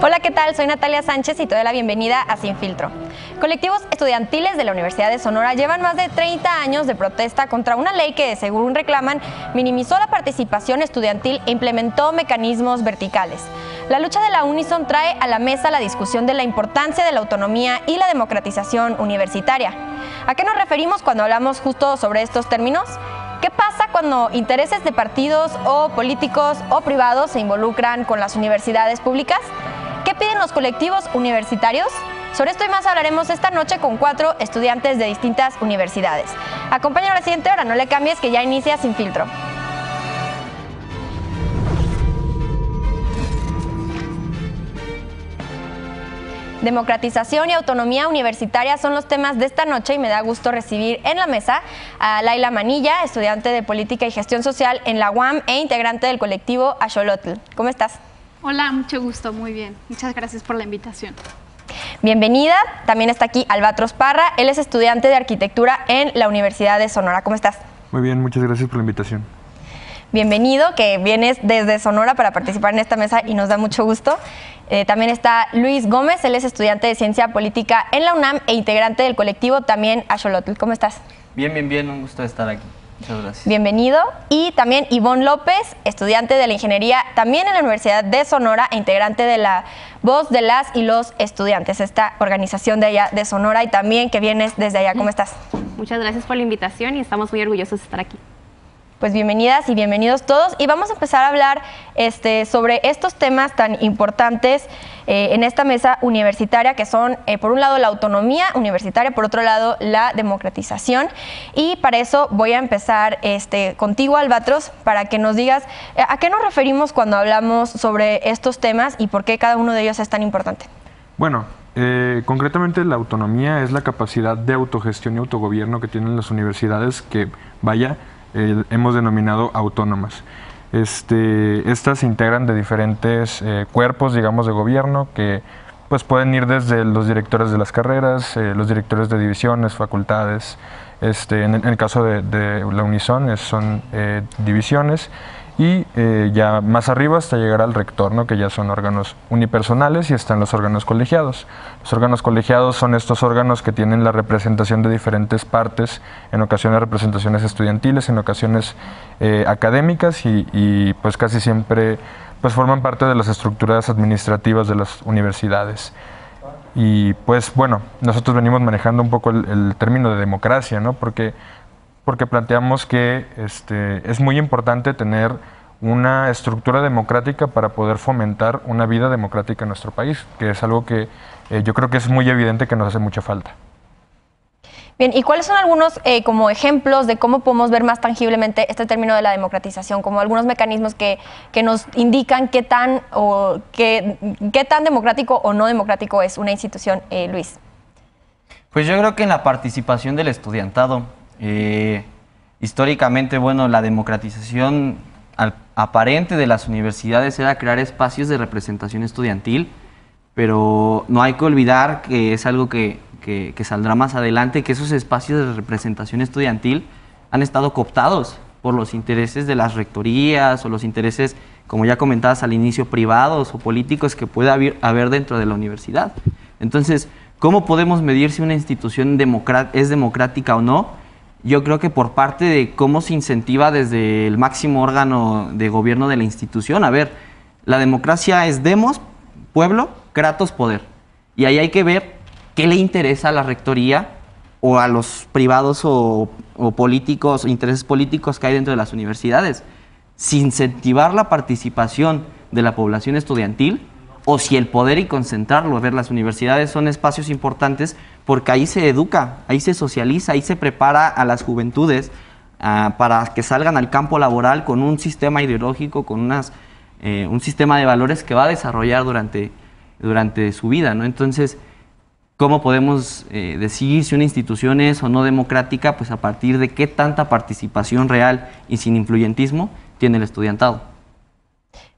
Hola, ¿qué tal? Soy Natalia Sánchez y te doy la bienvenida a Sin Filtro. Colectivos estudiantiles de la Universidad de Sonora llevan más de 30 años de protesta contra una ley que, según reclaman, minimizó la participación estudiantil e implementó mecanismos verticales. La lucha de la Unison trae a la mesa la discusión de la importancia de la autonomía y la democratización universitaria. ¿A qué nos referimos cuando hablamos justo sobre estos términos? ¿Qué pasa cuando intereses de partidos o políticos o privados se involucran con las universidades públicas? ¿Qué piden los colectivos universitarios? Sobre esto y más hablaremos esta noche con cuatro estudiantes de distintas universidades. Acompáñanos a la siguiente hora, no le cambies que ya inicia sin filtro. democratización y autonomía universitaria son los temas de esta noche y me da gusto recibir en la mesa a Laila Manilla, estudiante de Política y Gestión Social en la UAM e integrante del colectivo Axolotl. ¿Cómo estás? Hola, mucho gusto, muy bien. Muchas gracias por la invitación. Bienvenida, también está aquí Albatros Parra, él es estudiante de arquitectura en la Universidad de Sonora. ¿Cómo estás? Muy bien, muchas gracias por la invitación bienvenido, que vienes desde Sonora para participar en esta mesa y nos da mucho gusto. Eh, también está Luis Gómez, él es estudiante de Ciencia Política en la UNAM e integrante del colectivo también Axolotl. ¿Cómo estás? Bien, bien, bien, un gusto estar aquí. Muchas gracias. Bienvenido. Y también Ivonne López, estudiante de la ingeniería también en la Universidad de Sonora e integrante de la Voz de las y los Estudiantes, esta organización de allá de Sonora y también que vienes desde allá. ¿Cómo estás? Muchas gracias por la invitación y estamos muy orgullosos de estar aquí pues bienvenidas y bienvenidos todos. Y vamos a empezar a hablar este, sobre estos temas tan importantes eh, en esta mesa universitaria, que son, eh, por un lado, la autonomía universitaria, por otro lado, la democratización. Y para eso voy a empezar este, contigo, Albatros, para que nos digas eh, a qué nos referimos cuando hablamos sobre estos temas y por qué cada uno de ellos es tan importante. Bueno, concretamente la autonomía es la capacidad de autogestión y autogobierno que tienen las universidades que, vaya, eh, hemos denominado autónomas. Este, estas se integran de diferentes eh, cuerpos, digamos, de gobierno que pues pueden ir desde los directores de las carreras, eh, los directores de divisiones, facultades. Este, en, el, caso de, la Unison son divisiones y eh, ya más arriba hasta llegar al rector, ¿no? que ya son órganos unipersonales y están los órganos colegiados. Los órganos colegiados son estos órganos que tienen la representación de diferentes partes, en ocasiones representaciones estudiantiles, en ocasiones eh, académicas y, pues casi siempre pues forman parte de las estructuras administrativas de las universidades. Y pues bueno, nosotros venimos manejando un poco el, el término de democracia, ¿no? porque porque planteamos que este, es muy importante tener una estructura democrática para poder fomentar una vida democrática en nuestro país, que es algo que eh, yo creo que es muy evidente que nos hace mucha falta. Bien, ¿y cuáles son algunos eh, como ejemplos de cómo podemos ver más tangiblemente este término de la democratización? Como algunos mecanismos que, nos indican qué tan, o qué, qué, tan democrático o no democrático es una institución, eh, Luis. Pues yo creo que en la participación del estudiantado, eh, históricamente, bueno, la democratización aparente de las universidades era crear espacios de representación estudiantil, pero no hay que olvidar que es algo que, saldrá más adelante, que esos espacios de representación estudiantil han estado cooptados por los intereses de las rectorías o los intereses, como ya comentabas al inicio, privados o políticos que pueda haber, dentro de la universidad. Entonces, ¿cómo podemos medir si una institución es democrática o no? yo creo que por parte de cómo se incentiva desde el máximo órgano de gobierno de la institución. A ver, la democracia es demos, pueblo, kratos, poder. Y ahí hay que ver qué le interesa a la rectoría o a los privados o, o políticos, intereses políticos que hay dentro de las universidades. Si incentivar la participación de la población estudiantil, o si el poder y concentrarlo. A ver, las universidades son espacios importantes porque ahí se educa, ahí se socializa, ahí se prepara a las juventudes ah, para que salgan al campo laboral con un sistema ideológico, con unas, eh, un sistema de valores que va a desarrollar durante, durante su vida. ¿no? Entonces, ¿cómo podemos eh, decidir decir si una institución es o no democrática? Pues a partir de qué tanta participación real y sin influyentismo tiene el estudiantado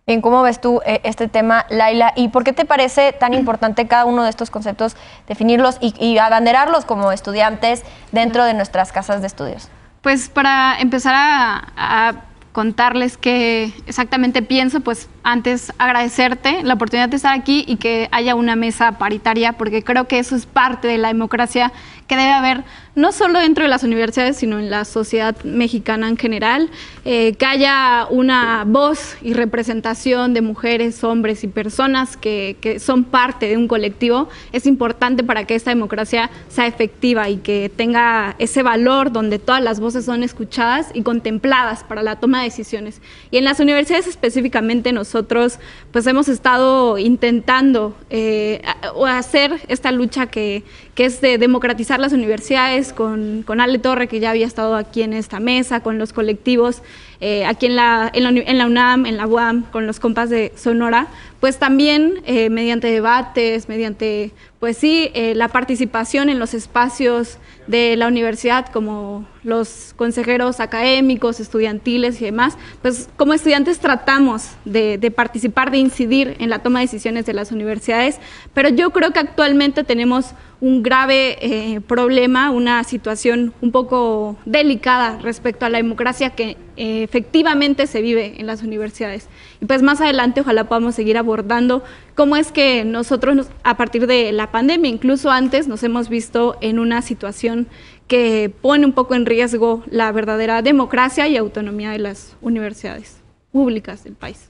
en cómo ves tú eh, este tema, Laila, y por qué te parece tan importante cada uno de estos conceptos, definirlos y, abanderarlos como estudiantes dentro de nuestras casas de estudios. Pues para empezar a contarles qué exactamente pienso, pues antes agradecerte la oportunidad de estar aquí y que haya una mesa paritaria, porque creo que eso es parte de la democracia que debe haber no solo dentro de las universidades, sino en la sociedad mexicana en general, eh, que haya una voz y representación de mujeres, hombres y personas que, son parte de un colectivo, es importante para que esta democracia sea efectiva y que tenga ese valor donde todas las voces son escuchadas y contempladas para la toma de decisiones. Y en las universidades específicamente nosotros pues hemos estado intentando eh, hacer esta lucha que es de democratizar las universidades, con, Ale Torre, que ya había estado aquí en esta mesa, con los colectivos, eh, aquí en en la, en la UNAM, en la UAM, con los compas de Sonora, pues también eh, mediante debates, mediante, pues sí, eh, la participación en los espacios de la universidad, como los consejeros académicos, estudiantiles y demás, pues como estudiantes tratamos de, participar, de incidir en la toma de decisiones de las universidades, pero yo creo que actualmente tenemos un grave eh, problema, una situación un poco delicada respecto a la democracia que efectivamente se vive en las universidades. Y pues más adelante ojalá podamos seguir abordando abordando cómo es que nosotros, a partir de la pandemia, incluso antes, nos hemos visto en una situación que pone un poco en riesgo la verdadera democracia y autonomía de las universidades públicas del país.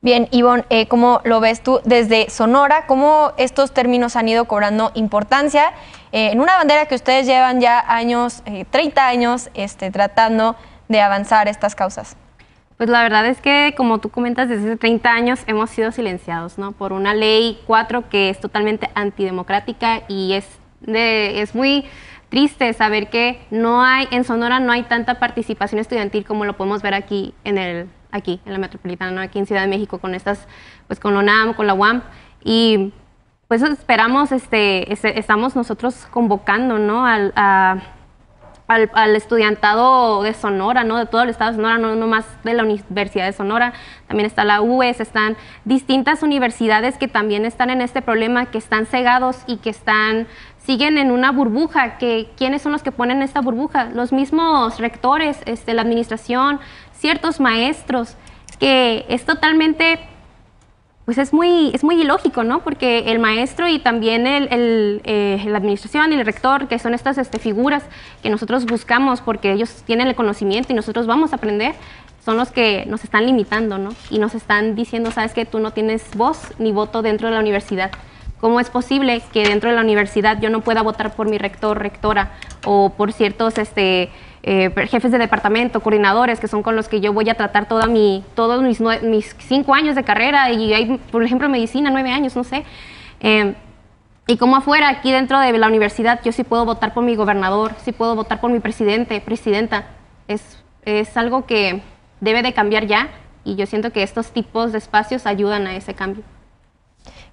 Bien, Ivonne, eh, ¿cómo lo ves tú desde Sonora? ¿Cómo estos términos han ido cobrando importancia eh, en una bandera que ustedes llevan ya años, 30 eh, años, este, tratando de avanzar estas causas? Pues la verdad es que, como tú comentas, desde hace 30 años hemos sido silenciados, ¿no? Por una ley 4 que es totalmente antidemocrática y es, es muy triste saber que no hay, en Sonora no hay tanta participación estudiantil como lo podemos ver aquí en el, aquí, en la metropolitana, ¿no? aquí en Ciudad de México, con estas, pues con la UNAM, con la UAM. Y pues esperamos, este, estamos nosotros convocando ¿no? a, al, estudiantado de Sonora, ¿no? de todo el estado de Sonora, no más de la Universidad de Sonora, también está la UES, están distintas universidades que también están en este problema, que están cegados y que están siguen en una burbuja, que quiénes son los que ponen esta burbuja, los mismos rectores, este, la administración, ciertos maestros, que es totalmente pues es muy, es muy ilógico, ¿no? Porque el maestro y también el, eh, la administración y el rector, que son estas este, figuras que nosotros buscamos porque ellos tienen el conocimiento y nosotros vamos a aprender, son los que nos están limitando, ¿no? Y nos están diciendo, sabes que tú no tienes voz ni voto dentro de la universidad. ¿Cómo es posible que dentro de la universidad yo no pueda votar por mi rector, rectora o por ciertos este, eh, jefes de departamento, coordinadores, que son con los que yo voy a tratar toda mi, todos mis, cinco años de carrera y hay, por ejemplo, medicina, nueve años, no sé. Eh, y como afuera, aquí dentro de la universidad, yo sí puedo votar por mi gobernador, sí puedo votar por mi presidente, presidenta. es algo que debe de cambiar ya y yo siento que estos tipos de espacios ayudan a ese cambio.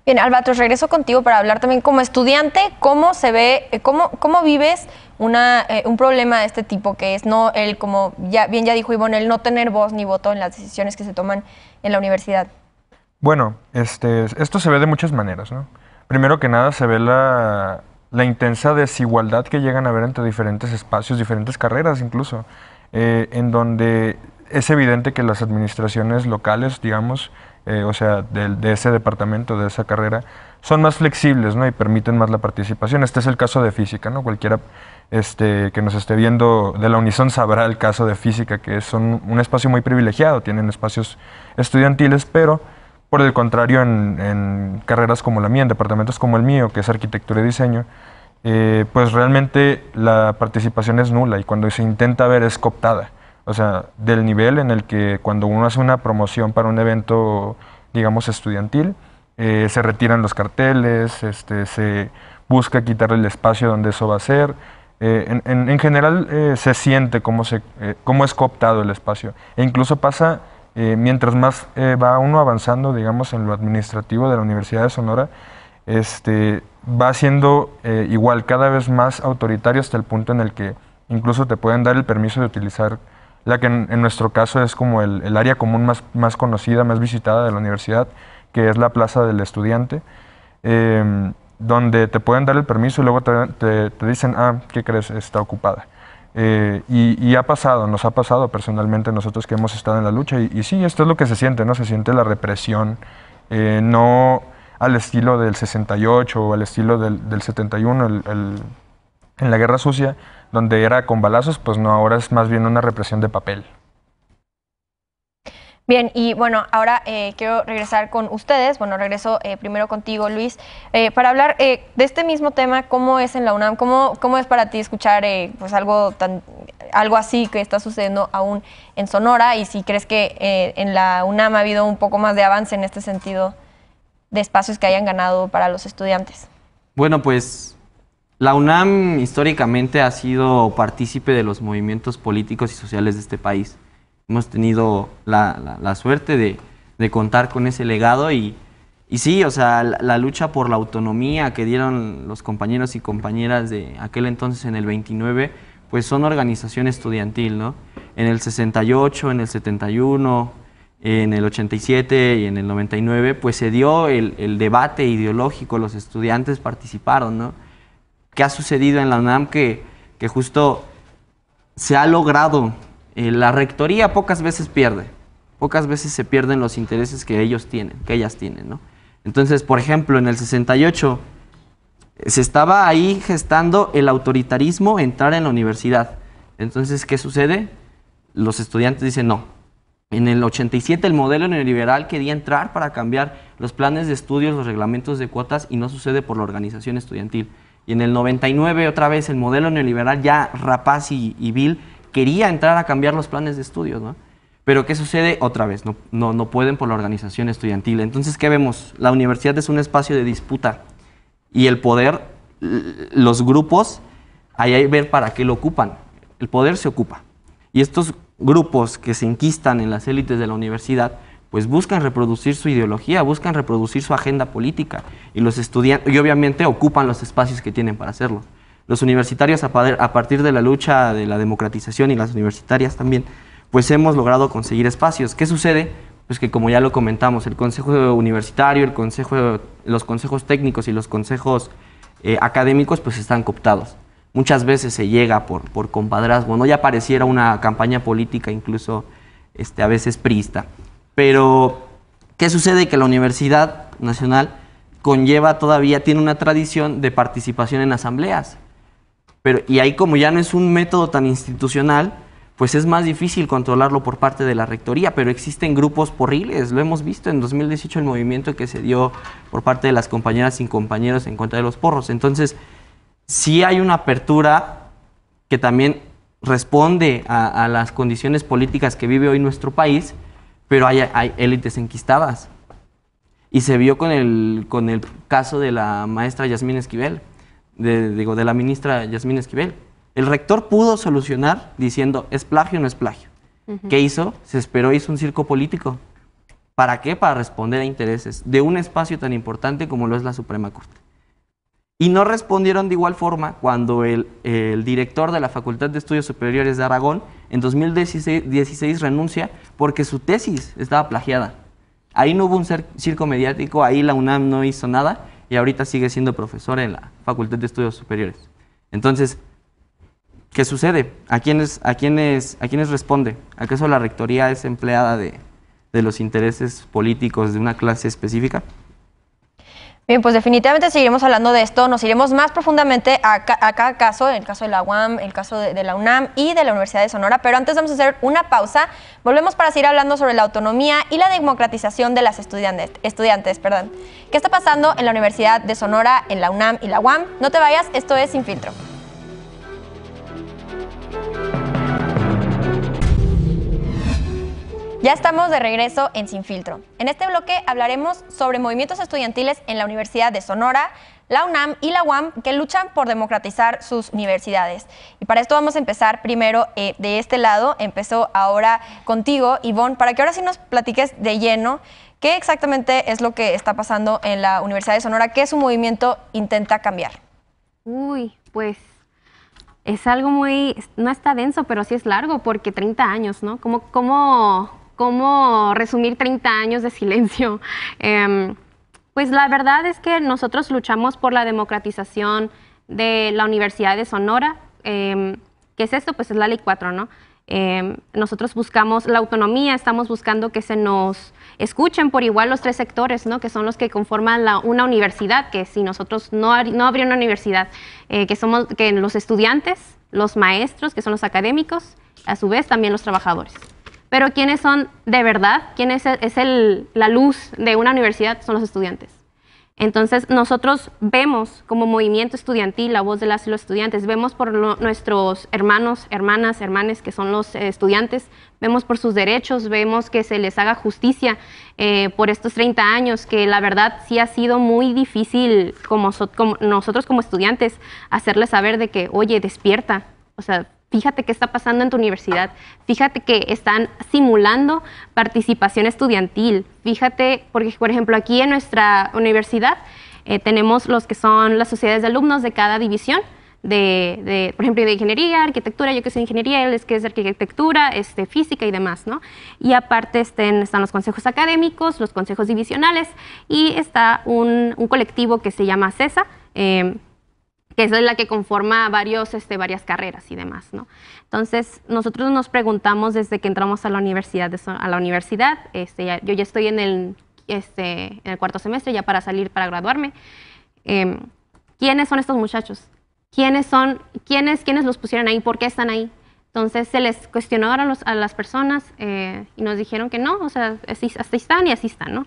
Bien, Albatros, regreso contigo para hablar también como estudiante, cómo se ve, eh, cómo, vives eh, un problema de este tipo, que es no el, como bien ya dijo Ivonne, el no tener voz ni voto en las decisiones que se toman en la universidad. Bueno, este, esto se ve de muchas maneras, ¿no? Primero que nada se ve la, intensa desigualdad que llegan a ver entre diferentes espacios, diferentes carreras incluso, eh, en donde es evidente que las administraciones locales, digamos, eh, o sea, de, ese departamento, de esa carrera, son más flexibles, ¿no? Y permiten más la participación. Este es el caso de física, ¿no? Cualquiera este, que nos esté viendo de la Unison sabrá el caso de física, que es un, espacio muy privilegiado, tienen espacios estudiantiles, pero... Por el contrario, en, carreras como la mía, en departamentos como el mío, que es arquitectura y diseño, eh, pues realmente la participación es nula y cuando se intenta ver es cooptada. O sea, del nivel en el que cuando uno hace una promoción para un evento, digamos, estudiantil, eh, se retiran los carteles, este, se busca quitar el espacio donde eso va a ser. Eh, en, general eh, se siente cómo, se, cómo es cooptado el espacio. E incluso pasa, mientras más va uno avanzando, digamos, en lo administrativo de la Universidad de Sonora, este, va siendo igual cada vez más autoritario hasta el punto en el que incluso te pueden dar el permiso de utilizar la que en, nuestro caso es como el, área común más, más, conocida, más visitada de la universidad, que es la Plaza del Estudiante, em, donde te pueden dar el permiso y luego te, te, dicen, ah, ¿qué crees? Está ocupada. Eh, y, ha pasado, nos ha pasado personalmente nosotros que hemos estado en la lucha y, sí, esto es lo que se siente, ¿no? Se siente la represión, eh, no al estilo del 68 o al estilo del, 71, el, en la Guerra Sucia, donde era con balazos, pues no, ahora es más bien una represión de papel. Bien, y bueno, ahora eh, quiero regresar con ustedes. Bueno, regreso eh, primero contigo, Luis, eh, para hablar de este mismo tema, cómo es en la UNAM, cómo, cómo es para ti escuchar pues algo tan algo así que está sucediendo aún en Sonora y si crees que en la UNAM ha habido un poco más de avance en este sentido de espacios que hayan ganado para los estudiantes. Bueno, pues la UNAM históricamente ha sido partícipe de los movimientos políticos y sociales de este país. Hemos tenido la, suerte de, contar con ese legado y, sí, o sea, la, lucha por la autonomía que dieron los compañeros y compañeras de aquel entonces en el 29, pues son organización estudiantil, ¿no? En el 68, en el 71, en el 87 y en el 99, pues se dio el, el debate ideológico, los estudiantes participaron, ¿no? ¿Qué ha sucedido en la UNAM que, que justo se ha logrado. Eh, la rectoría pocas veces pierde, pocas veces se pierden los intereses que ellos tienen, que ellas tienen, Entonces, por ejemplo, en el 68 eh, se estaba ahí gestando el autoritarismo entrar en la universidad. Entonces, ¿qué sucede? Los estudiantes dicen no. En el 87 el modelo neoliberal quería entrar para cambiar los planes de estudios, los reglamentos de cuotas y no sucede por la organización estudiantil. Y en el 99, otra vez, el modelo neoliberal, ya Rapaz y, Bill, quería entrar a cambiar los planes de estudios, Pero ¿qué sucede? Otra vez, no, pueden por la organización estudiantil. Entonces, ¿qué vemos? La universidad es un espacio de disputa y el poder, los grupos, ahí hay ver para qué lo ocupan. El poder se ocupa. Y estos grupos que se inquistan en las élites de la universidad, pues buscan reproducir su ideología, buscan reproducir su agenda política y los estudiantes y obviamente ocupan los espacios que tienen para hacerlo. Los universitarios a, partir de la lucha de la democratización y las universitarias también, pues hemos logrado conseguir espacios. ¿Qué sucede? Pues que como ya lo comentamos, el consejo universitario, el consejo, los consejos técnicos y los consejos eh, académicos pues están cooptados. Muchas veces se llega por, por compadrazgo, ¿no? Ya pareciera una campaña política incluso este, a veces priista. Pero, ¿qué sucede? Que la Universidad Nacional conlleva todavía, tiene una tradición de participación en asambleas. Pero, y ahí como ya no es un método tan institucional, pues es más difícil controlarlo por parte de la rectoría, pero existen grupos porriles, lo hemos visto en 2018 el movimiento que se dio por parte de las compañeras y compañeros en contra de los porros. Entonces, sí hay una apertura que también responde a las condiciones políticas que vive hoy nuestro país, pero hay, élites enquistadas. Y se vio con el, con el caso de la maestra Yasmín Esquivel, de, digo, de la ministra Yasmín Esquivel. El rector pudo solucionar diciendo, ¿es plagio o no es plagio? ¿Qué hizo? Se esperó, hizo un circo político. ¿Para qué? Para responder a intereses de un espacio tan importante como lo es la Suprema Corte. Y no respondieron de igual forma cuando el, director de la Facultad de Estudios Superiores de Aragón en 2016 renuncia porque su tesis estaba plagiada. Ahí no hubo un circo mediático, ahí la UNAM no hizo nada y ahorita sigue siendo profesor en la Facultad de Estudios Superiores. Entonces, ¿qué sucede? ¿A quiénes, a quiénes, a quiénes responde? ¿Acaso la rectoría es empleada de los intereses políticos de una clase específica? Bien, pues definitivamente seguiremos hablando de esto, nos iremos más profundamente a, cada caso, en el caso de la UAM, el caso de, la UNAM y de la Universidad de Sonora, pero antes vamos a hacer una pausa, volvemos para seguir hablando sobre la autonomía y la democratización de las estudiantes, estudiantes perdón. ¿Qué está pasando en la Universidad de Sonora, en la UNAM y la UAM? No te vayas, esto es Sin Filtro. Ya estamos de regreso en Sin Filtro. En este bloque hablaremos sobre movimientos estudiantiles en la Universidad de Sonora, la UNAM y la UAM que luchan por democratizar sus universidades. Y para esto vamos a empezar primero eh, de este lado. Empezó ahora contigo, Ivonne, para que ahora sí nos platiques de lleno qué exactamente es lo que está pasando en la Universidad de Sonora, qué su movimiento intenta cambiar. Uy, pues es algo muy, no está denso, pero sí es largo, porque 30 años, ¿no? ¿Cómo, Como, cómo cómo resumir 30 años de silencio. Em, pues la verdad es que nosotros luchamos por la democratización de la Universidad de Sonora. Em, ¿Qué es esto? Pues es la Ley 4, ¿no? Em, nosotros buscamos la autonomía, estamos buscando que se nos escuchen por igual los tres sectores, ¿no? que son los que conforman una universidad, que si nosotros no, no habría una universidad, eh, que somos que los estudiantes, los maestros, que son los académicos, a su vez también los trabajadores. Pero quiénes son de verdad, quién es, la luz de una universidad, son los estudiantes. Entonces nosotros vemos como movimiento estudiantil la voz de las y los estudiantes, vemos por nuestros hermanos, hermanas, hermanes que son los eh, estudiantes, vemos por sus derechos, vemos que se les haga justicia eh, por estos 30 años, que la verdad sí ha sido muy difícil como nosotros como estudiantes hacerles saber de que, oye, despierta, o sea, fíjate qué está pasando en tu universidad, fíjate que están simulando participación estudiantil, fíjate, porque por ejemplo aquí en nuestra universidad eh, tenemos los que son las sociedades de alumnos de cada división. De, por ejemplo, de ingeniería, arquitectura, yo que soy ingeniería, él es que es arquitectura, este, física y demás, ¿no? Y aparte están los consejos académicos, los consejos divisionales y está un, colectivo que se llama CESA, eh, que es la que conforma varios, este, varias carreras y demás. ¿no? Entonces, nosotros nos preguntamos desde que entramos a la universidad, a la universidad este, yo ya estoy en el, este, en el cuarto semestre, ya para salir, para graduarme, em, ¿quiénes son estos muchachos? ¿Quiénes, son, quiénes, ¿Quiénes los pusieron ahí? ¿Por qué están ahí? Entonces se les cuestionó a, las personas eh, y nos dijeron que no, o sea, así, así, están y así están, ¿no?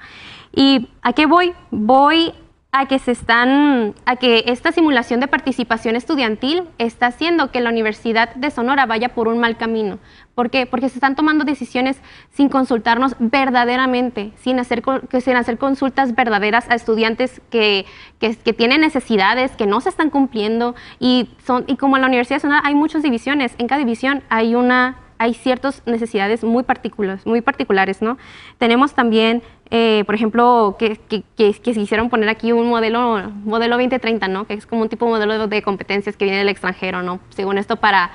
¿Y a qué voy? Voy a que se están a que esta simulación de participación estudiantil está haciendo que la Universidad de Sonora vaya por un mal camino. ¿Por qué? Porque se están tomando decisiones sin consultarnos verdaderamente, sin hacer, sin hacer consultas verdaderas a estudiantes que, tienen necesidades, que no se están cumpliendo. Y, son, y como en la Universidad de Sonora hay muchas divisiones, en cada división hay una hay ciertas necesidades muy, particulares, muy particulares, ¿no? Tenemos también eh, por ejemplo, que, que, se hicieron poner aquí un modelo, modelo 2030, ¿no? Que es como un tipo de modelo de competencias que viene del extranjero, ¿no? Según esto, para,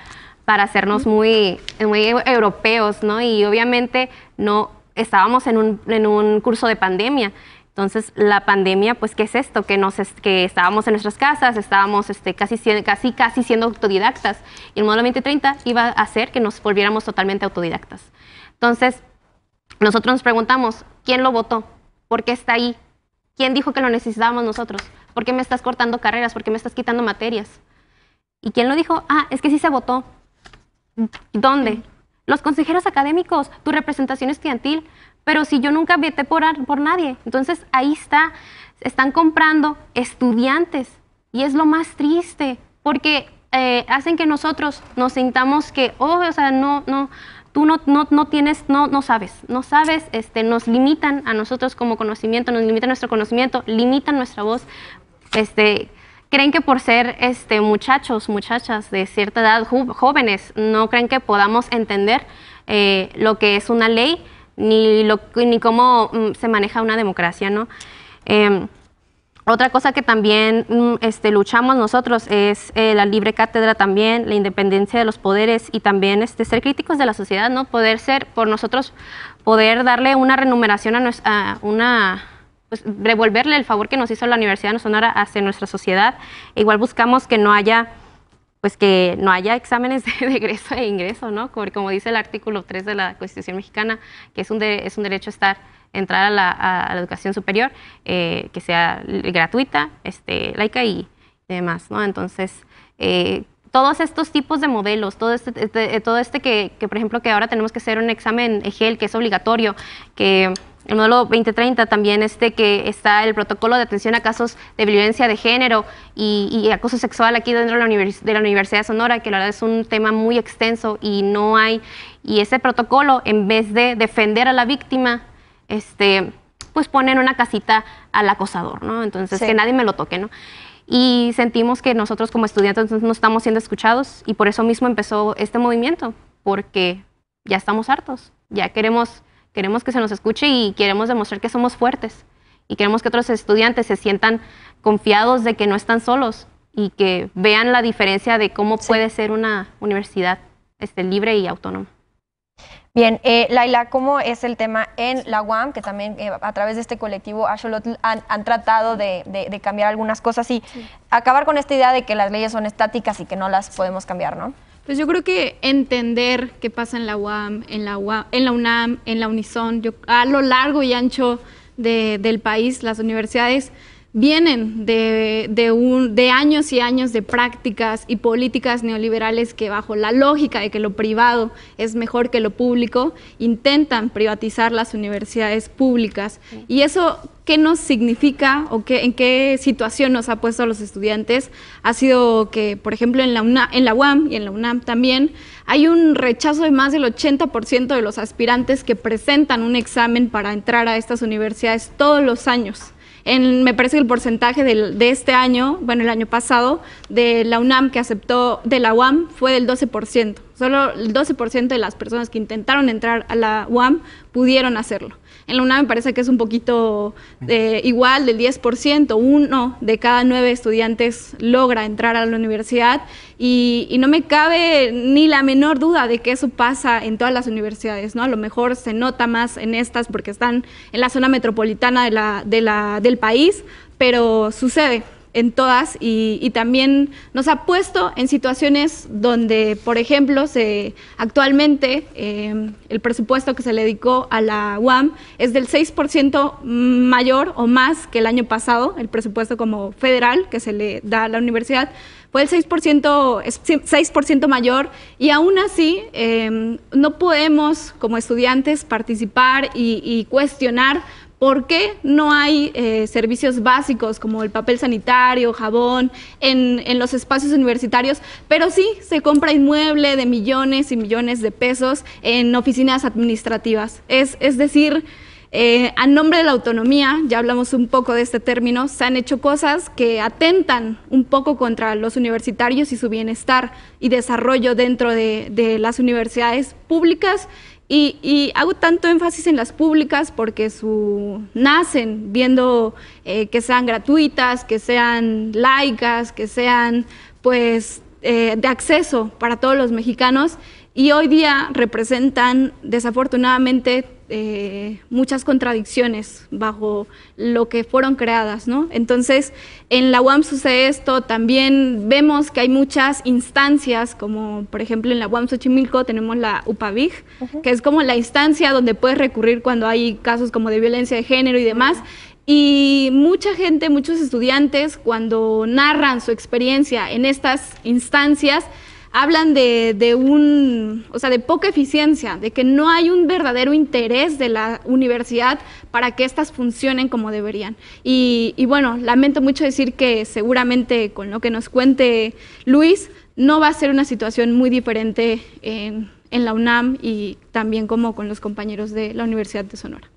para hacernos muy, muy europeos, ¿no? Y obviamente no estábamos en un, en un curso de pandemia. Entonces, la pandemia, pues, ¿qué es esto? Que, nos, que estábamos en nuestras casas, estábamos este, casi, casi, casi siendo autodidactas. Y el modelo 2030 iba a hacer que nos volviéramos totalmente autodidactas. Entonces, nosotros nos preguntamos, ¿quién lo votó? ¿Por qué está ahí? ¿Quién dijo que lo necesitábamos nosotros? ¿Por qué me estás cortando carreras? ¿Por qué me estás quitando materias? ¿Y quién lo dijo? Ah, es que sí se votó. ¿Dónde? Los consejeros académicos, tu representación estudiantil, pero si yo nunca voté por, por nadie. Entonces ahí está, están comprando estudiantes y es lo más triste porque eh, hacen que nosotros nos sintamos que, oh, o sea, no, no, tú no, tienes, no, no sabes, no sabes, este, nos limitan a nosotros como conocimiento, nos limitan nuestro conocimiento, limitan nuestra voz, este, creen que por ser este, muchachos, muchachas de cierta edad, jóvenes, no creen que podamos entender eh, lo que es una ley ni, lo, ni cómo mm, se maneja una democracia, ¿no? Em, otra cosa que también mm, este, luchamos nosotros es eh, la libre cátedra también, la independencia de los poderes y también este, ser críticos de la sociedad, ¿no? Poder ser, por nosotros, poder darle una remuneración a, una, pues, revolverle el favor que nos hizo la Universidad de Sonora hacia nuestra sociedad. Igual buscamos que no haya pues que no haya exámenes de, egreso e ingreso, ¿no? Como, dice el artículo 3 de la Constitución Mexicana, que es un, es un derecho estar entrar a la, educación superior, eh, que sea gratuita, este, laica y, demás, ¿no? Entonces, eh, todos estos tipos de modelos, todo este, este eh, todo este que, por ejemplo, que ahora tenemos que hacer un examen EGEL, que es obligatorio, que el modelo 2030 también este que está el protocolo de atención a casos de violencia de género y, acoso sexual aquí dentro de la, de la Universidad de Sonora, que la verdad es un tema muy extenso y no hay, y ese protocolo en vez de defender a la víctima, este, pues ponen una casita al acosador, ¿no? Entonces, que nadie me lo toque, ¿no? Y sentimos que nosotros como estudiantes no estamos siendo escuchados y por eso mismo empezó este movimiento, porque ya estamos hartos, ya queremos, queremos que se nos escuche y queremos demostrar que somos fuertes y queremos que otros estudiantes se sientan confiados de que no están solos y que vean la diferencia de cómo puede ser una universidad este, libre y autónoma. Bien, eh, Laila, ¿cómo es el tema en la UAM? Que también eh, a través de este colectivo Asholotl han, tratado de, cambiar algunas cosas y acabar con esta idea de que las leyes son estáticas y que no las podemos cambiar, ¿no? Pues yo creo que entender qué pasa en la UAM, en la, en la UNAM, en la Unison, a lo largo y ancho del país, las universidades vienen de, de, años y años de prácticas y políticas neoliberales que bajo la lógica de que lo privado es mejor que lo público, intentan privatizar las universidades públicas. Y eso qué nos significa o qué, en qué situación nos ha puesto a los estudiantes ha sido que, por ejemplo, en la, en la UAM y en la UNAM también hay un rechazo de más del 80% de los aspirantes que presentan un examen para entrar a estas universidades todos los años. En, me parece que el porcentaje de, de este año, bueno, el año pasado, de la UNAM que aceptó, de la UAM, fue del 12%. Solo el 12% de las personas que intentaron entrar a la UAM pudieron hacerlo. En la UNAM me parece que es un poquito eh, igual, del 10%, uno de cada nueve estudiantes logra entrar a la universidad y, no me cabe ni la menor duda de que eso pasa en todas las universidades, ¿no? A lo mejor se nota más en estas porque están en la zona metropolitana de la, del país, pero sucede en todas y, también nos ha puesto en situaciones donde, por ejemplo, se, actualmente eh, el presupuesto que se le dedicó a la UAM es del 6% mayor o más que el año pasado, el presupuesto como federal que se le da a la universidad fue el 6%, 6% mayor y aún así eh, no podemos como estudiantes participar y cuestionar ¿Por qué no hay eh, servicios básicos como el papel sanitario, jabón, en, los espacios universitarios? Pero sí se compra inmueble de millones y millones de pesos en oficinas administrativas. Es, decir, eh, a nombre de la autonomía, ya hablamos un poco de este término, se han hecho cosas que atentan un poco contra los universitarios y su bienestar y desarrollo dentro de las universidades públicas y, hago tanto énfasis en las públicas porque su, nacen viendo eh, que sean gratuitas, que sean laicas, que sean pues eh, de acceso para todos los mexicanos y hoy día representan desafortunadamente eh, muchas contradicciones bajo lo que fueron creadas, ¿no? Entonces, en la UAM sucede esto, también vemos que hay muchas instancias, como por ejemplo en la UAM Xochimilco tenemos la UPAVIG, que es como la instancia donde puedes recurrir cuando hay casos como de violencia de género y demás, Y mucha gente, muchos estudiantes, cuando narran su experiencia en estas instancias, hablan de, un, o sea, de poca eficiencia, de que no hay un verdadero interés de la universidad para que estas funcionen como deberían. Y, bueno, lamento mucho decir que seguramente con lo que nos cuente Luis, no va a ser una situación muy diferente en, en la UNAM y también como con los compañeros de la Universidad de Sonora.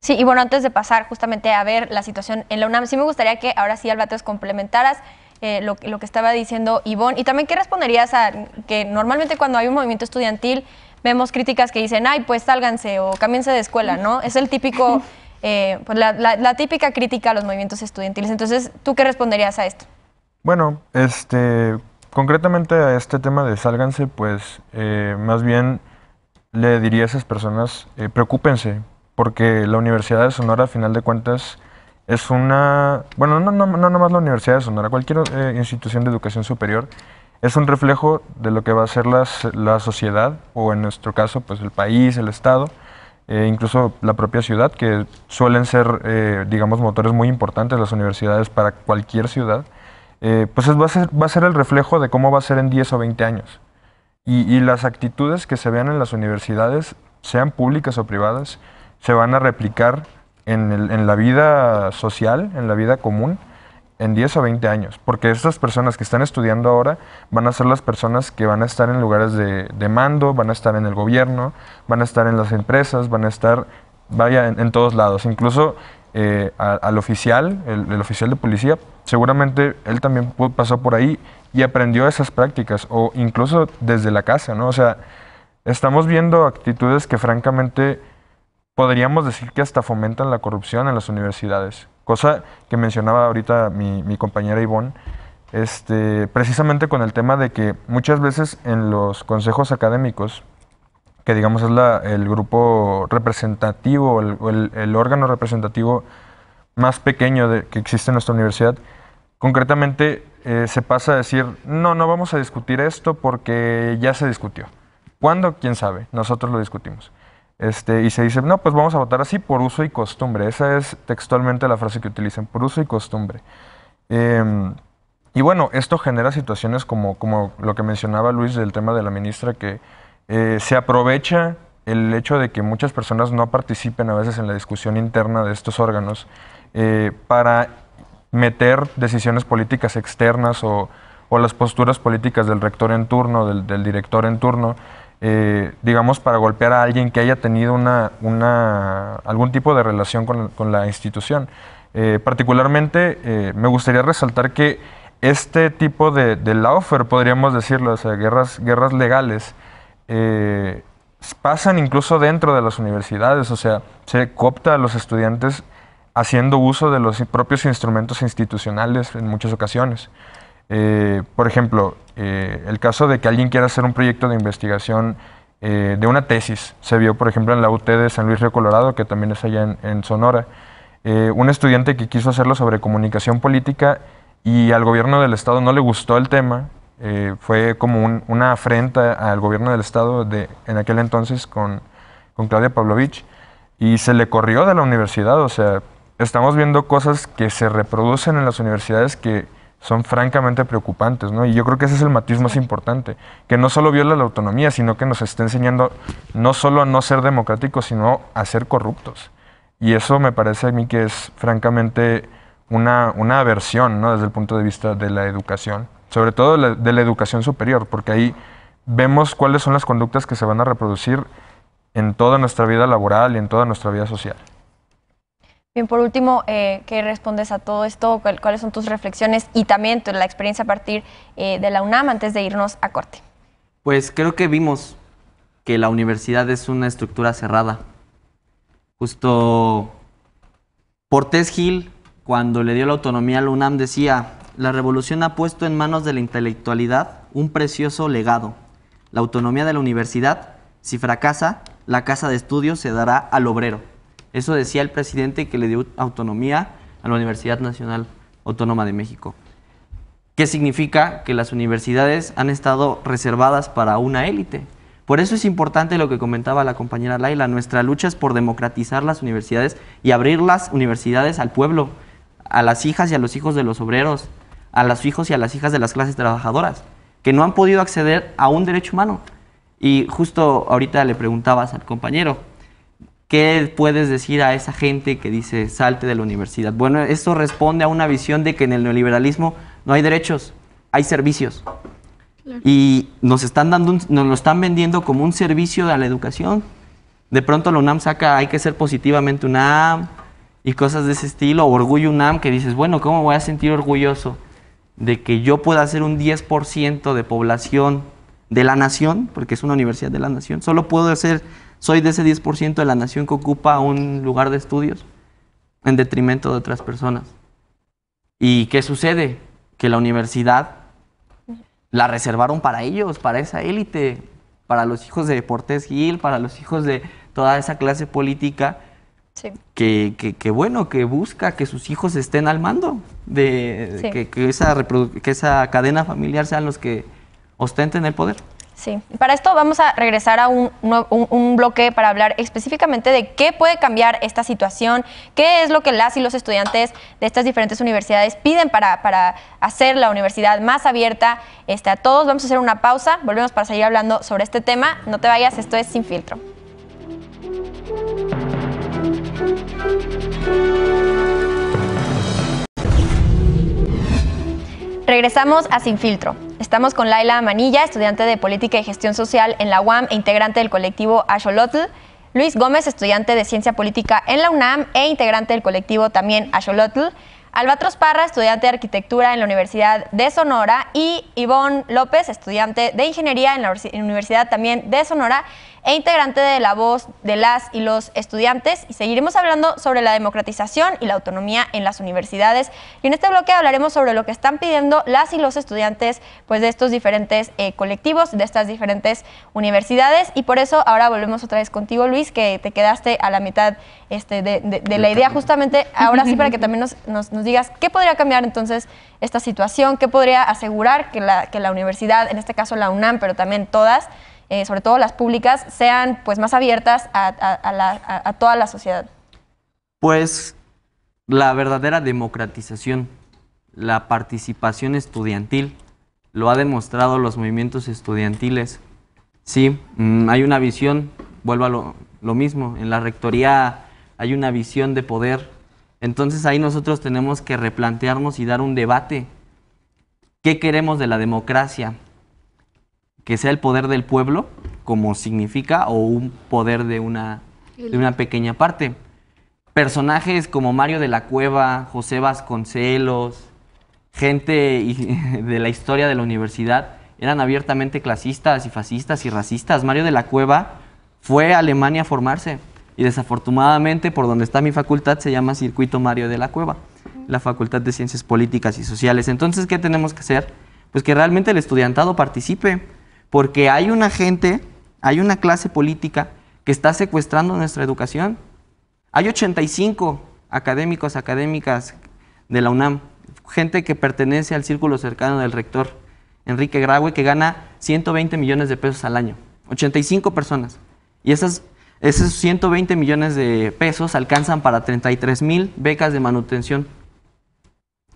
Sí, y bueno, antes de pasar justamente a ver la situación en la UNAM, sí me gustaría que ahora sí, te complementaras eh, lo, que estaba diciendo Ivonne. Y también, ¿qué responderías a que normalmente cuando hay un movimiento estudiantil vemos críticas que dicen, ay, pues sálganse o cámbiense de escuela, ¿no? Es el típico, eh, pues la, típica crítica a los movimientos estudiantiles. Entonces, ¿tú qué responderías a esto? Bueno, este, concretamente a este tema de sálganse, pues eh, más bien le diría a esas personas, preocúpense, porque la Universidad de Sonora, a final de cuentas, es una, bueno, no, nomás la Universidad de Sonora, cualquier eh, institución de educación superior es un reflejo de lo que va a ser la, sociedad, o en nuestro caso, pues el país, el Estado, eh, incluso la propia ciudad, que suelen ser, eh, digamos, motores muy importantes las universidades para cualquier ciudad, pues va, a ser, el reflejo de cómo va a ser en 10 o 20 años. Y, y las actitudes que se vean en las universidades, sean públicas o privadas, se van a replicar en, la vida social, en la vida común, en 10 o 20 años, porque estas personas que están estudiando ahora van a ser las personas que van a estar en lugares de, mando, van a estar en el gobierno, van a estar en las empresas, van a estar, vaya, en, todos lados. Incluso eh, al oficial, el, el, oficial de policía, seguramente él también pasó por ahí y aprendió esas prácticas, o incluso desde la casa, ¿no? O sea, estamos viendo actitudes que francamente podríamos decir que hasta fomentan la corrupción en las universidades, cosa que mencionaba ahorita mi, mi compañera Ivonne, este, precisamente con el tema de que muchas veces en los consejos académicos, que digamos es la, el grupo representativo, o el, órgano representativo más pequeño de, que existe en nuestra universidad, concretamente eh, se pasa a decir, no, no vamos a discutir esto porque ya se discutió. ¿Cuándo? ¿Quién sabe? Nosotros lo discutimos. Este, y se dice, no, pues vamos a votar así por uso y costumbre. Esa es textualmente la frase que utilizan, por uso y costumbre. Em, y bueno, esto genera situaciones como, lo que mencionaba Luis del tema de la ministra, que eh, se aprovecha el hecho de que muchas personas no participen a veces en la discusión interna de estos órganos eh, para meter decisiones políticas externas o, las posturas políticas del rector en turno, del director en turno. Eh, digamos, para golpear a alguien que haya tenido algún tipo de relación con, la institución. Eh, particularmente, eh, me gustaría resaltar que este tipo de, de podríamos decirlo, o sea, guerras, guerras legales, pasan incluso dentro de las universidades, o sea, se coopta a los estudiantes haciendo uso de los propios instrumentos institucionales en muchas ocasiones. Eh, por ejemplo, eh, el caso de que alguien quiera hacer un proyecto de investigación eh, de una tesis, se vio por ejemplo en la UT de San Luis Río Colorado, que también es allá en, Sonora, un estudiante que quiso hacerlo sobre comunicación política y al gobierno del estado no le gustó el tema, fue como una afrenta al gobierno del estado de, en aquel entonces con, con Claudia Pavlovich y se le corrió de la universidad, o sea, estamos viendo cosas que se reproducen en las universidades que son francamente preocupantes, ¿no? Y yo creo que ese es el matiz más importante, que no solo viola la autonomía, sino que nos está enseñando no solo a no ser democráticos, sino a ser corruptos. Y eso me parece a mí que es francamente una, una aversión, ¿no? Desde el punto de vista de la educación, sobre todo de la educación superior, porque ahí vemos cuáles son las conductas que se van a reproducir en toda nuestra vida laboral y en toda nuestra vida social. Bien, por último, eh, ¿qué respondes a todo esto? ¿Cuáles son tus reflexiones y también la experiencia a partir eh, de la UNAM antes de irnos a corte? Pues creo que vimos que la universidad es una estructura cerrada. Justo Portés Gil, cuando le dio la autonomía a la UNAM, decía, la revolución ha puesto en manos de la intelectualidad un precioso legado. La autonomía de la universidad, si fracasa, la casa de estudios se dará al obrero. Eso decía el presidente que le dio autonomía a la Universidad Nacional Autónoma de México. ¿Qué significa? Que las universidades han estado reservadas para una élite. Por eso es importante lo que comentaba la compañera Laila. Nuestra lucha es por democratizar las universidades y abrir las universidades al pueblo, a las hijas y a los hijos de los obreros, a los hijos y a las hijas de las clases trabajadoras, que no han podido acceder a un derecho humano. Y justo ahorita le preguntabas al compañero, ¿Qué puedes decir a esa gente que dice salte de la universidad? Bueno, esto responde a una visión de que en el neoliberalismo no hay derechos, hay servicios. Y nos, están dando nos lo están vendiendo como un servicio a la educación. De pronto la UNAM saca, hay que ser positivamente UNAM y cosas de ese estilo. Orgullo UNAM, que dices, bueno, ¿cómo voy a sentir orgulloso de que yo pueda ser un 10% de población de la nación? Porque es una universidad de la nación. Solo puedo ser soy de ese 10% de la nación que ocupa un lugar de estudios en detrimento de otras personas. ¿Y qué sucede? Que la universidad la reservaron para ellos, para esa élite, para los hijos de Portés Gil, para los hijos de toda esa clase política. Que, bueno, que busca que sus hijos estén al mando, que esa cadena familiar sean los que ostenten el poder. Sí, para esto vamos a regresar a un, bloque para hablar específicamente de qué puede cambiar esta situación, qué es lo que las y los estudiantes de estas diferentes universidades piden para, hacer la universidad más abierta este, a todos. Vamos a hacer una pausa, volvemos para seguir hablando sobre este tema. No te vayas, esto es Sin Filtro. Regresamos a Sin Filtro. Estamos con Laila Manilla, estudiante de Política y Gestión Social en la UAM e integrante del colectivo Asholotl. Luis Gómez, estudiante de Ciencia Política en la UNAM e integrante del colectivo también Asholotl. Albatros Parra, estudiante de Arquitectura en la Universidad de Sonora. Y Ivonne López, estudiante de Ingeniería en la Universidad también de Sonora e integrante de la voz de las y los estudiantes y seguiremos hablando sobre la democratización y la autonomía en las universidades. Y en este bloque hablaremos sobre lo que están pidiendo las y los estudiantes pues, de estos diferentes eh, colectivos, de estas diferentes universidades y por eso ahora volvemos otra vez contigo Luis, que te quedaste a la mitad este, de, la idea justamente ahora sí para que también nos, nos, nos, digas qué podría cambiar entonces esta situación, qué podría asegurar que la, que la universidad, en este caso la UNAM, pero también todas, eh, sobre todo las públicas, sean pues más abiertas a, toda la sociedad? Pues la verdadera democratización, la participación estudiantil, lo ha demostrado los movimientos estudiantiles. Sí, mm, hay una visión, vuelvo a lo, lo, mismo, en la rectoría hay una visión de poder, entonces ahí nosotros tenemos que replantearnos y dar un debate. ¿Qué queremos de la democracia? que sea el poder del pueblo, como significa, o un poder de una, una pequeña parte. Personajes como Mario de la Cueva, José Vasconcelos, gente de la historia de la universidad, eran abiertamente clasistas y fascistas y racistas. Mario de la Cueva fue a Alemania a formarse y desafortunadamente por donde está mi facultad se llama Circuito Mario de la Cueva, la Facultad de Ciencias Políticas y Sociales. Entonces, ¿qué tenemos que hacer? Pues que realmente el estudiantado participe porque hay una gente, hay una clase política que está secuestrando nuestra educación. Hay 85 académicos, académicas de la UNAM, gente que pertenece al círculo cercano del rector Enrique Graue, que gana 120 millones de pesos al año. 85 personas. Y esos 120 millones de pesos alcanzan para 33 mil becas de manutención.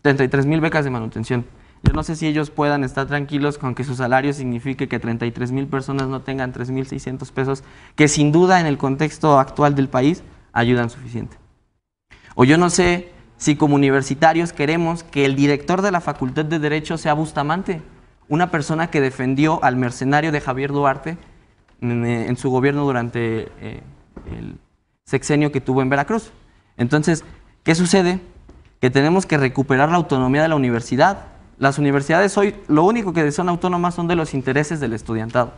33 mil becas de manutención. Yo no sé si ellos puedan estar tranquilos con que su salario signifique que 33 mil personas no tengan 3.600 pesos, que sin duda en el contexto actual del país ayudan suficiente. O yo no sé si como universitarios queremos que el director de la Facultad de Derecho sea Bustamante, una persona que defendió al mercenario de Javier Duarte en, eh, su gobierno durante eh, el sexenio que tuvo en Veracruz. Entonces, ¿qué sucede? Que tenemos que recuperar la autonomía de la universidad, las universidades hoy lo único que son autónomas son de los intereses del estudiantado.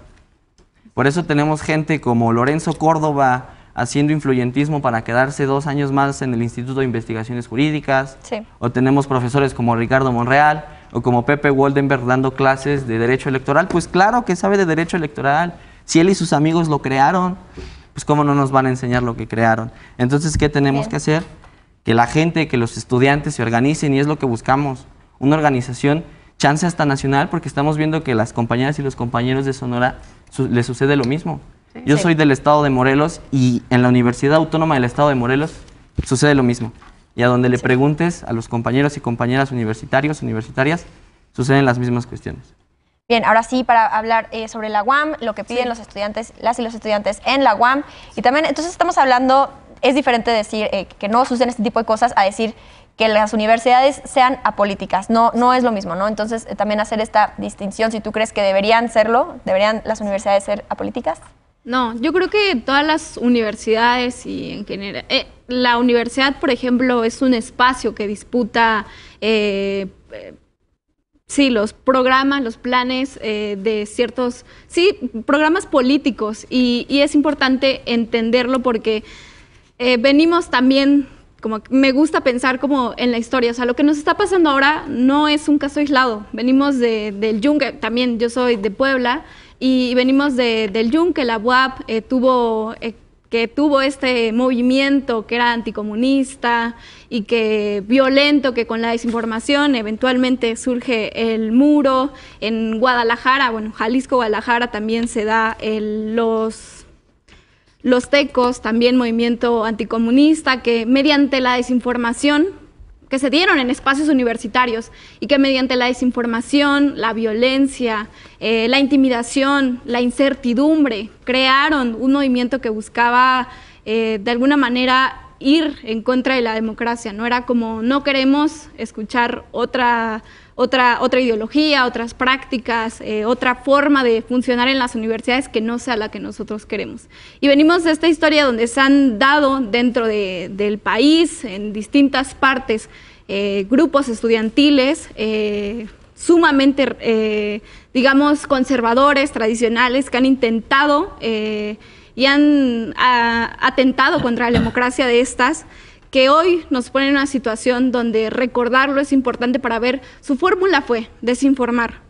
Por eso tenemos gente como Lorenzo Córdoba haciendo influyentismo para quedarse dos años más en el Instituto de Investigaciones Jurídicas, o tenemos profesores como Ricardo Monreal, o como Pepe Woldenberg dando clases de Derecho Electoral, pues claro que sabe de Derecho Electoral, si él y sus amigos lo crearon, pues cómo no nos van a enseñar lo que crearon. Entonces, ¿qué tenemos que hacer? Que la gente, que los estudiantes se organicen y es lo que buscamos una organización, chance hasta nacional, porque estamos viendo que las compañeras y los compañeros de Sonora les sucede lo mismo. Yo soy del estado de Morelos y en la Universidad Autónoma del Estado de Morelos sucede lo mismo. Y a donde le preguntes a los compañeros y compañeras universitarios, universitarias, suceden las mismas cuestiones. Bien, ahora sí, para hablar eh, sobre la UAM, lo que piden los estudiantes, las y los estudiantes en la UAM. Y también, entonces estamos hablando es diferente decir eh, que no suceden este tipo de cosas a decir que las universidades sean apolíticas, no, no es lo mismo, ¿no? Entonces, eh, también hacer esta distinción, si tú crees que deberían serlo, ¿deberían las universidades ser apolíticas? No, yo creo que todas las universidades y en general, eh, la universidad, por ejemplo, es un espacio que disputa... Eh, sí, los programas, los planes de ciertos, sí, programas políticos y, es importante entenderlo porque venimos también como me gusta pensar como en la historia, o sea, lo que nos está pasando ahora no es un caso aislado, venimos de, del yunque, también yo soy de Puebla, y venimos de, del yunque, la UAP eh, tuvo, eh, que tuvo este movimiento que era anticomunista y que violento, que con la desinformación eventualmente surge el muro, en Guadalajara, bueno, Jalisco, Guadalajara también se da el, los los tecos, también movimiento anticomunista, que mediante la desinformación que se dieron en espacios universitarios y que mediante la desinformación, la violencia, eh, la intimidación, la incertidumbre, crearon un movimiento que buscaba eh, de alguna manera ir en contra de la democracia, no era como no queremos escuchar otra otra, otra ideología, otras prácticas, eh, otra forma de funcionar en las universidades que no sea la que nosotros queremos. Y venimos de esta historia donde se han dado dentro de, del país, en distintas partes, eh, grupos estudiantiles eh, sumamente, digamos, conservadores, tradicionales, que han intentado y han ah, atentado contra la democracia de estas que hoy nos pone en una situación donde recordarlo es importante para ver, su fórmula fue desinformar.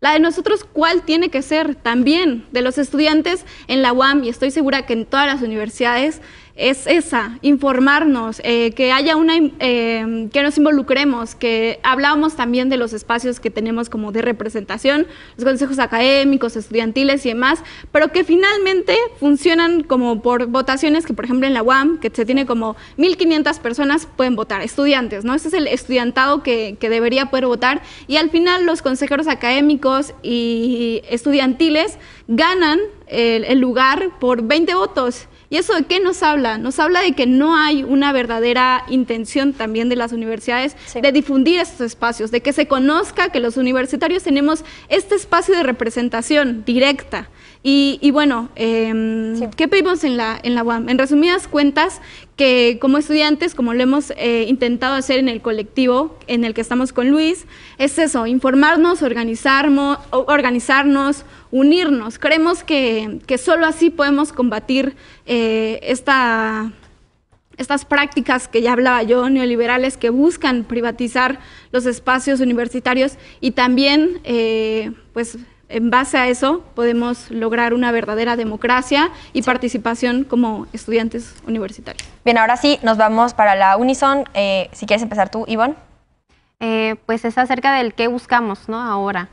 La de nosotros, ¿cuál tiene que ser? También de los estudiantes en la UAM, y estoy segura que en todas las universidades, es esa, informarnos, eh, que haya una, eh, que nos involucremos, que hablábamos también de los espacios que tenemos como de representación, los consejos académicos, estudiantiles y demás, pero que finalmente funcionan como por votaciones que, por ejemplo, en la UAM, que se tiene como 1.500 personas pueden votar, estudiantes, ¿no? Ese es el estudiantado que, debería poder votar y al final los consejeros académicos y estudiantiles ganan el, el lugar por 20 votos ¿Y eso de qué nos habla? Nos habla de que no hay una verdadera intención también de las universidades de difundir estos espacios, de que se conozca que los universitarios tenemos este espacio de representación directa y, bueno, em, ¿qué pedimos en la, en UAM? En resumidas cuentas, que como estudiantes, como lo hemos eh, intentado hacer en el colectivo en el que estamos con Luis, es eso, informarnos, organizarnos, unirnos. Creemos que, que solo así podemos combatir eh, esta estas prácticas que ya hablaba yo, neoliberales, que buscan privatizar los espacios universitarios y también eh, pues, en base a eso podemos lograr una verdadera democracia y participación como estudiantes universitarios. Bien, ahora sí, nos vamos para la Unison. Eh, si quieres empezar tú, Ivonne. Eh, pues es acerca del qué buscamos, ¿no? Ahora,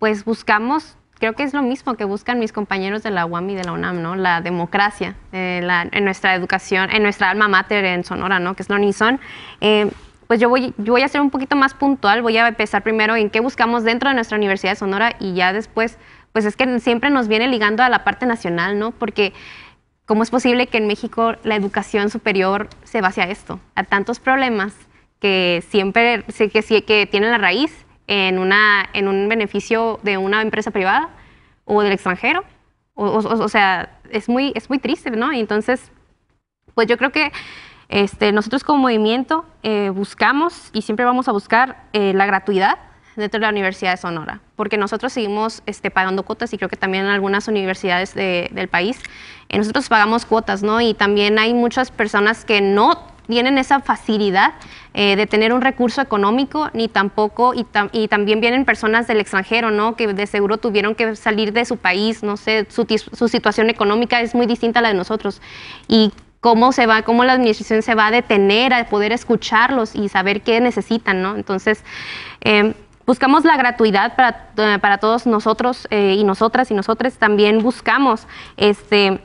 pues buscamos, creo que es lo mismo que buscan mis compañeros de la UAM y de la UNAM, ¿no? La democracia eh, en nuestra educación, en nuestra alma mater en Sonora, ¿no? Que es la Unison pues yo voy, yo voy a ser un poquito más puntual, voy a empezar primero en qué buscamos dentro de nuestra Universidad de Sonora y ya después, pues es que siempre nos viene ligando a la parte nacional, ¿no? Porque ¿cómo es posible que en México la educación superior se base a esto, a tantos problemas que siempre que, que tienen la raíz en, una, en un beneficio de una empresa privada o del extranjero? O, sea, es muy, es muy triste, ¿no? Entonces, pues yo creo que este, nosotros como movimiento eh, buscamos y siempre vamos a buscar eh, la gratuidad dentro de la Universidad de Sonora, porque nosotros seguimos este, pagando cuotas y creo que también en algunas universidades del país eh, nosotros pagamos cuotas, ¿no? Y también hay muchas personas que no tienen esa facilidad de tener un recurso económico, ni tampoco, y, también vienen personas del extranjero, ¿no? Que de seguro tuvieron que salir de su país, no sé, su, situación económica es muy distinta a la de nosotros. Y cómo se va, cómo la administración se va a detener a poder escucharlos y saber qué necesitan, ¿no? Entonces, em, buscamos la gratuidad para, eh, todos nosotros eh, y nosotras y nosotros También buscamos este,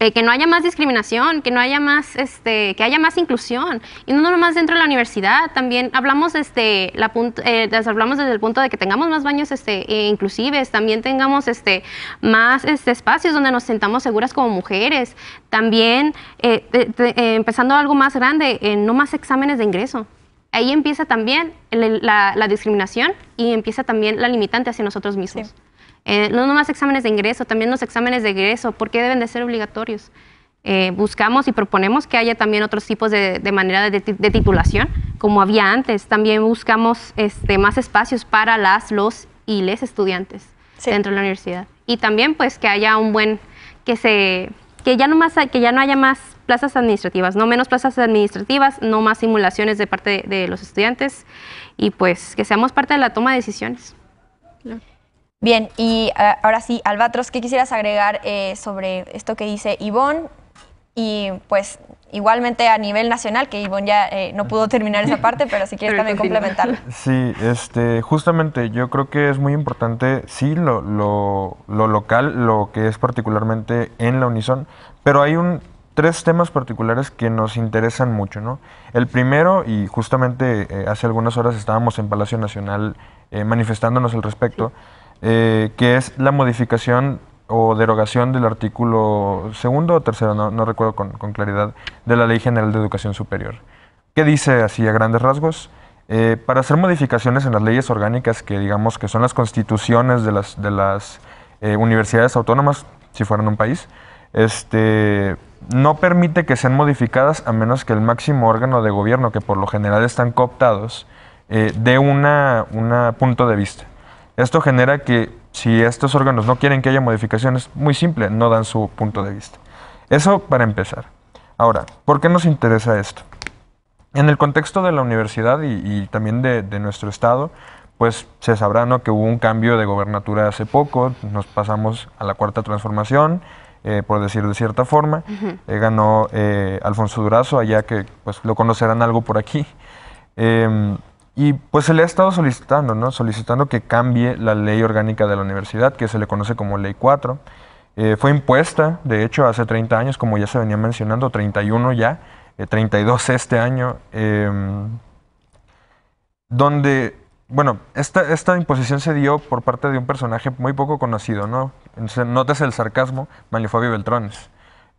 eh, que no haya más discriminación, que no haya más, este, que haya más inclusión. Y no nomás dentro de la universidad, también hablamos, este, eh, hablamos desde el punto de que tengamos más baños este, e también tengamos este, más este, espacios donde nos sentamos seguras como mujeres. También, eh, empezando algo más grande, no más exámenes de ingreso ahí empieza también la, discriminación y empieza también la limitante hacia nosotros mismos. Eh, no nomás exámenes de ingreso, también los exámenes de egreso, porque deben de ser obligatorios? Eh, buscamos y proponemos que haya también otros tipos de, manera de, titulación, como había antes. También buscamos este, más espacios para las, los y les estudiantes dentro de la universidad. Y también pues que haya un buen, que se que ya no que ya no haya más plazas administrativas, no menos plazas administrativas, no más simulaciones de parte de, los estudiantes y pues que seamos parte de la toma de decisiones. Claro. Bien, y eh, ahora sí, Albatros, ¿qué quisieras agregar eh, sobre esto que dice Ivonne? Y pues igualmente a nivel nacional, que Ivonne ya eh, no pudo terminar esa parte, pero si quieres también complementar. Sí, este, justamente yo creo que es muy importante, sí, lo, local, lo que es particularmente en la Unison, pero hay un tres temas particulares que nos interesan mucho. ¿no? El primero, y justamente hace algunas horas estábamos en Palacio Nacional manifestándonos al respecto, eh, que es la modificación o derogación del artículo segundo o tercero, no, recuerdo con, claridad, de la Ley General de Educación Superior. ¿Qué dice así a grandes rasgos? Eh, para hacer modificaciones en las leyes orgánicas, que digamos que son las constituciones de las, de las eh, universidades autónomas, si fueran un país, este, no permite que sean modificadas a menos que el máximo órgano de gobierno, que por lo general están cooptados, dé un punto de vista. Esto genera que si estos órganos no quieren que haya modificaciones, muy simple, no dan su punto de vista. Eso para empezar. Ahora, ¿por qué nos interesa esto? En el contexto de la universidad y, también de, nuestro estado, pues se sabrá que hubo un cambio de gobernatura hace poco, nos pasamos a la cuarta transformación, eh, por decir de cierta forma, eh, ganó eh, Alfonso Durazo, allá que pues lo conocerán algo por aquí. Em, y pues se le ha estado solicitando, ¿no? Solicitando que cambie la ley orgánica de la universidad, que se le conoce como Ley 4. Eh, fue impuesta, de hecho, hace 30 años, como ya se venía mencionando, 31 ya, 32 eh, este año, em, donde, bueno, esta, esta imposición se dio por parte de un personaje muy poco conocido, ¿no? Nótese el sarcasmo, Fabio Beltrones.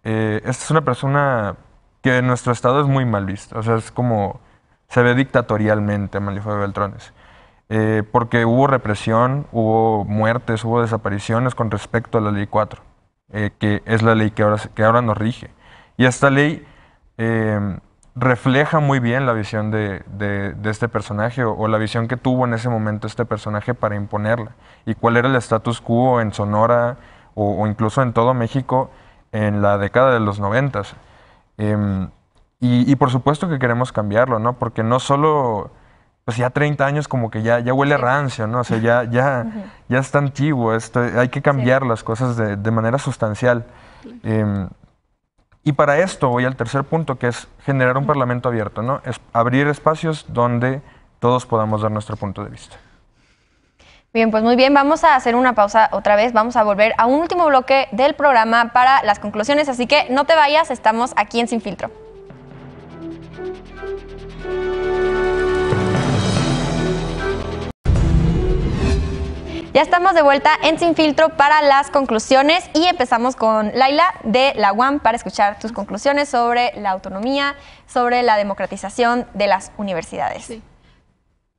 Eh, esta es una persona que en nuestro estado es muy mal vista, o sea, es como se ve dictatorialmente a de Beltrones. Eh, porque hubo represión, hubo muertes, hubo desapariciones con respecto a la ley 4, eh, que es la ley que ahora, que ahora nos rige. Y esta ley em, refleja muy bien la visión de, este personaje o, la visión que tuvo en ese momento este personaje para imponerla y cuál era el status quo en Sonora o, incluso en todo México en la década de los noventas. Em, y, por supuesto que queremos cambiarlo, ¿no? Porque no solo, pues ya 30 años como que ya, ya huele rancio, ¿no? O sea, ya, ya, ya está antiguo, esto, hay que cambiar las cosas de, manera sustancial. Em, y para esto voy al tercer punto, que es generar un parlamento abierto, ¿no? Es abrir espacios donde todos podamos dar nuestro punto de vista. Bien, pues muy bien, vamos a hacer una pausa otra vez, vamos a volver a un último bloque del programa para las conclusiones, así que no te vayas, estamos aquí en Sin Filtro. Ya estamos de vuelta en Sin Filtro para las conclusiones y empezamos con Laila de la UAM para escuchar tus conclusiones sobre la autonomía, sobre la democratización de las universidades.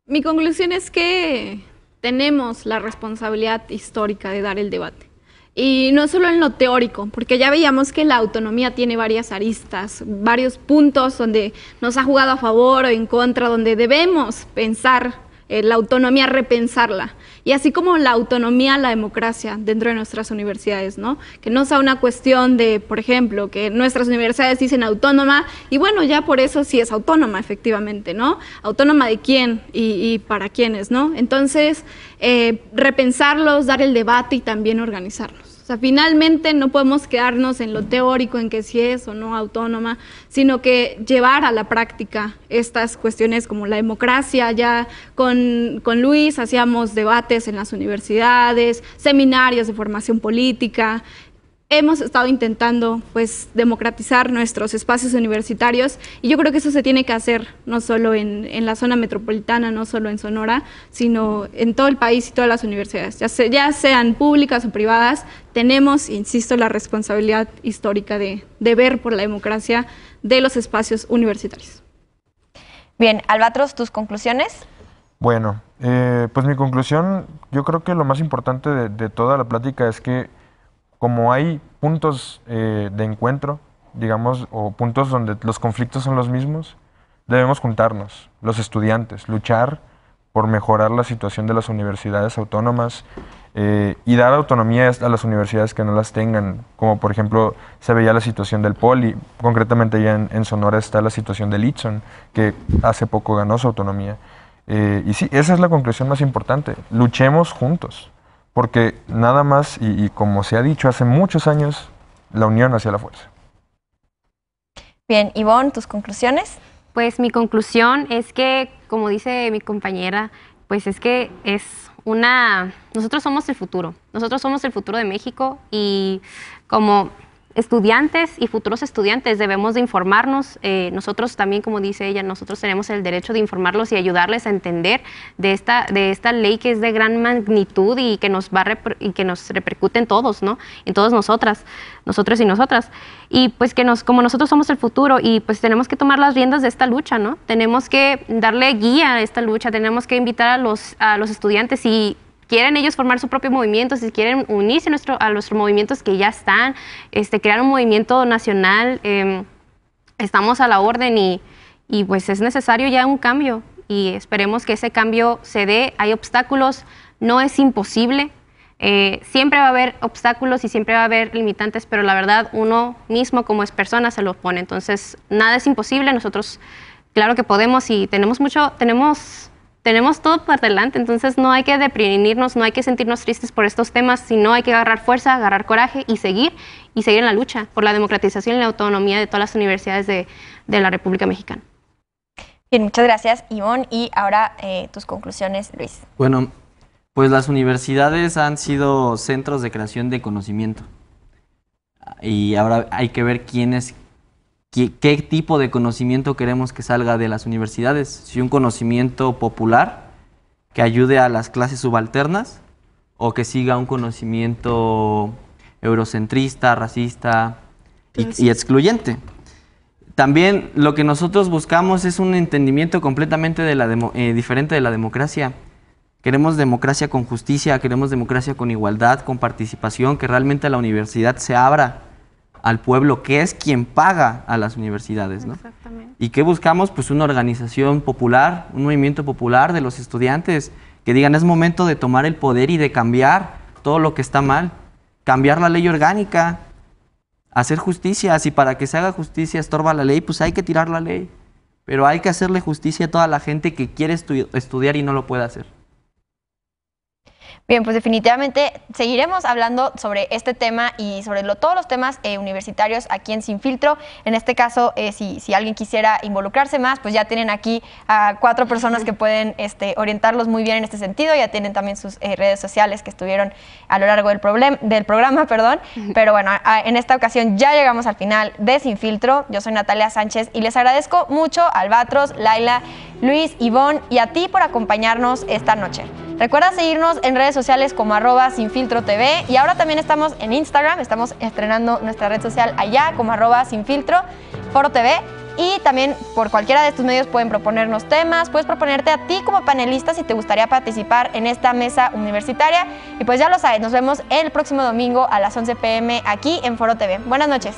Mi conclusión es que tenemos la responsabilidad histórica de dar el debate. Y no solo en lo teórico, porque ya veíamos que la autonomía tiene varias aristas, varios puntos donde nos ha jugado a favor o en contra, donde debemos pensar eh, la autonomía, repensarla y así como la autonomía, la democracia dentro de nuestras universidades, ¿no? Que no sea una cuestión de, por ejemplo, que nuestras universidades dicen autónoma y bueno, ya por eso sí es autónoma efectivamente, ¿no? Autónoma de quién y, para quiénes, ¿no? Entonces, eh, repensarlos, dar el debate y también organizarlos finalmente no podemos quedarnos en lo teórico, en que si es o no autónoma, sino que llevar a la práctica estas cuestiones como la democracia. Ya con, con Luis hacíamos debates en las universidades, seminarios de formación política, hemos estado intentando pues democratizar nuestros espacios universitarios y yo creo que eso se tiene que hacer no solo en, la zona metropolitana, no solo en Sonora, sino en todo el país y todas las universidades, ya, sean públicas o privadas, tenemos, insisto, la responsabilidad histórica de, de ver por la democracia de los espacios universitarios. Bien, Albatros, tus conclusiones. Bueno, eh, pues mi conclusión, yo creo que lo más importante de, de toda la plática es que como hay puntos eh, de encuentro, digamos, o puntos donde los conflictos son los mismos, debemos juntarnos, los estudiantes, luchar por mejorar la situación de las universidades autónomas eh, y dar autonomía a las universidades que no las tengan, como por ejemplo se veía la situación del Poli, concretamente ya en, Sonora está la situación del Itson, que hace poco ganó su autonomía. Eh, y sí, esa es la conclusión más importante, luchemos juntos. Porque nada más, y, como se ha dicho hace muchos años, la unión hacia la fuerza. Bien, Ivonne, tus conclusiones. Pues mi conclusión es que, como dice mi compañera, pues es que es una... Nosotros somos el futuro, nosotros somos el futuro de México y como estudiantes y futuros estudiantes debemos de informarnos. Eh, nosotros también, como dice ella, nosotros tenemos el derecho de informarlos y ayudarles a entender de esta, de esta ley que es de gran magnitud y que nos va y que nos repercute en todos, ¿no? En todas nosotras, nosotros y nosotras. Y pues que nos, como nosotros somos el futuro y pues tenemos que tomar las riendas de esta lucha, ¿no? Tenemos que darle guía a esta lucha, tenemos que invitar a los, a los estudiantes y quieren ellos formar su propio movimiento, si quieren unirse a nuestros movimientos que ya están, este, crear un movimiento nacional, em, estamos a la orden y, pues es necesario ya un cambio y esperemos que ese cambio se dé. Hay obstáculos, no es imposible. Eh, siempre va a haber obstáculos y siempre va a haber limitantes, pero la verdad uno mismo como es persona se lo pone. Entonces, nada es imposible. Nosotros, claro que podemos y tenemos mucho, tenemos tenemos todo por delante, entonces no hay que deprimirnos, no hay que sentirnos tristes por estos temas, sino hay que agarrar fuerza, agarrar coraje y seguir, y seguir en la lucha por la democratización y la autonomía de todas las universidades de, la República Mexicana. Bien, muchas gracias, Ivonne, y ahora eh, tus conclusiones, Luis. Bueno, pues las universidades han sido centros de creación de conocimiento y ahora hay que ver quiénes qué, tipo de conocimiento queremos que salga de las universidades. Si un conocimiento popular que ayude a las clases subalternas o que siga un conocimiento eurocentrista, racista y, excluyente. También lo que nosotros buscamos es un entendimiento completamente de la eh, diferente de la democracia. Queremos democracia con justicia, queremos democracia con igualdad, con participación, que realmente la universidad se abra al pueblo, que es quien paga a las universidades. ¿no? ¿Y qué buscamos? Pues una organización popular, un movimiento popular de los estudiantes, que digan, es momento de tomar el poder y de cambiar todo lo que está mal, cambiar la ley orgánica, hacer justicia. Si para que se haga justicia estorba la ley, pues hay que tirar la ley. Pero hay que hacerle justicia a toda la gente que quiere estudiar y no lo puede hacer. Bien, pues definitivamente seguiremos hablando sobre este tema y sobre lo, todos los temas eh, universitarios aquí en Sin Filtro. En este caso, eh, si, alguien quisiera involucrarse más, pues ya tienen aquí a cuatro personas que pueden este, orientarlos muy bien en este sentido. Ya tienen también sus eh, redes sociales que estuvieron a lo largo del, del programa. perdón. Pero bueno, en esta ocasión ya llegamos al final de Sinfiltro Yo soy Natalia Sánchez y les agradezco mucho a Albatros, Laila, Luis, Ivón y a ti por acompañarnos esta noche. Recuerda seguirnos en redes sociales como arroba filtro TV y ahora también estamos en Instagram, estamos estrenando nuestra red social allá como arroba filtro Foro TV y también por cualquiera de estos medios pueden proponernos temas, puedes proponerte a ti como panelista si te gustaría participar en esta mesa universitaria. Y pues ya lo sabes, nos vemos el próximo domingo a las 11 pm aquí en Foro TV. Buenas noches.